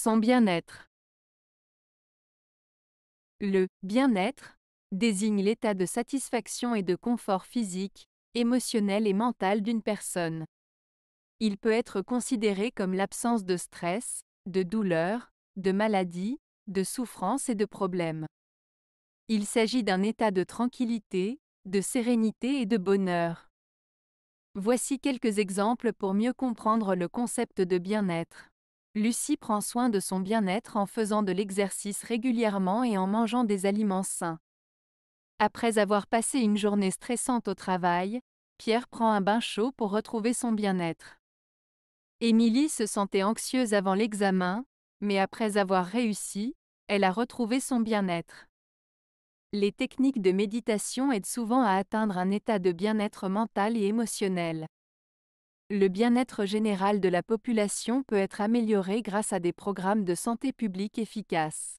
Son bien-être. Le bien-être désigne l'état de satisfaction et de confort physique, émotionnel et mental d'une personne. Il peut être considéré comme l'absence de stress, de douleur, de maladie, de souffrance et de problèmes. Il s'agit d'un état de tranquillité, de sérénité et de bonheur. Voici quelques exemples pour mieux comprendre le concept de bien-être. Lucie prend soin de son bien-être en faisant de l'exercice régulièrement et en mangeant des aliments sains. Après avoir passé une journée stressante au travail, Pierre prend un bain chaud pour retrouver son bien-être. Émilie se sentait anxieuse avant l'examen, mais après avoir réussi, elle a retrouvé son bien-être. Les techniques de méditation aident souvent à atteindre un état de bien-être mental et émotionnel. Le bien-être général de la population peut être amélioré grâce à des programmes de santé publique efficaces.